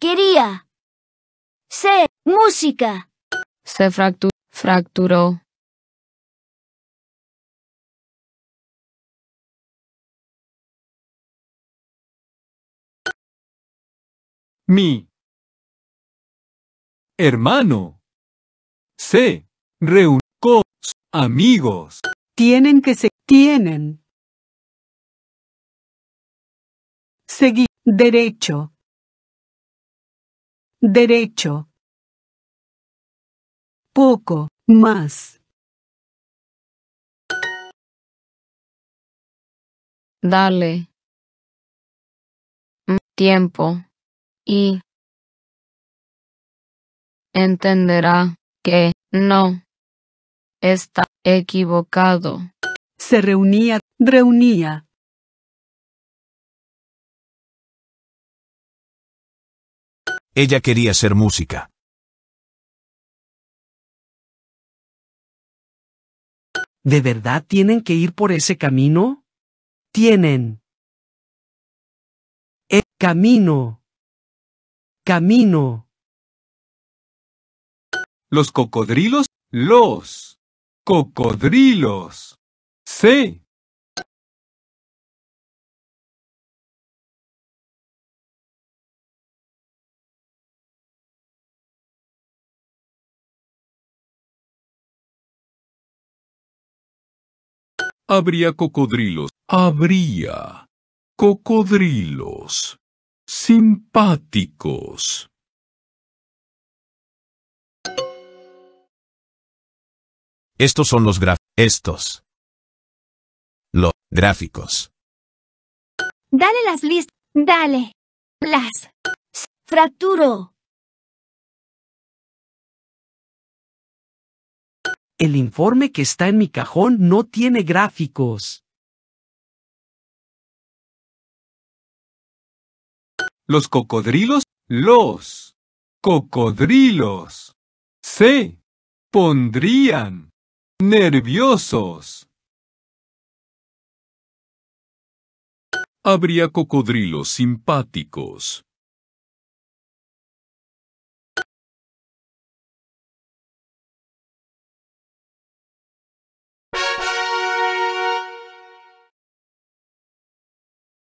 Quería. Sé. Música. Se fracturó. Mi. Hermano. Se. Reunió amigos. Tienen que se tienen. Seguí derecho derecho. Poco, más. Dale. Tiempo. Y entenderá que no está equivocado. Se reunía, reunía. Ella quería ser música. ¿De verdad tienen que ir por ese camino? Tienen. El camino. Camino. Los cocodrilos. Los. Cocodrilos. Sí. Habría cocodrilos. Habría cocodrilos. Simpáticos. Estos son los gráficos. Estos. Los gráficos. Dale las listas. Dale. Las. Fracturo. El informe que está en mi cajón no tiene gráficos. Los cocodrilos, los cocodrilos se pondrían nerviosos. Habría cocodrilos simpáticos.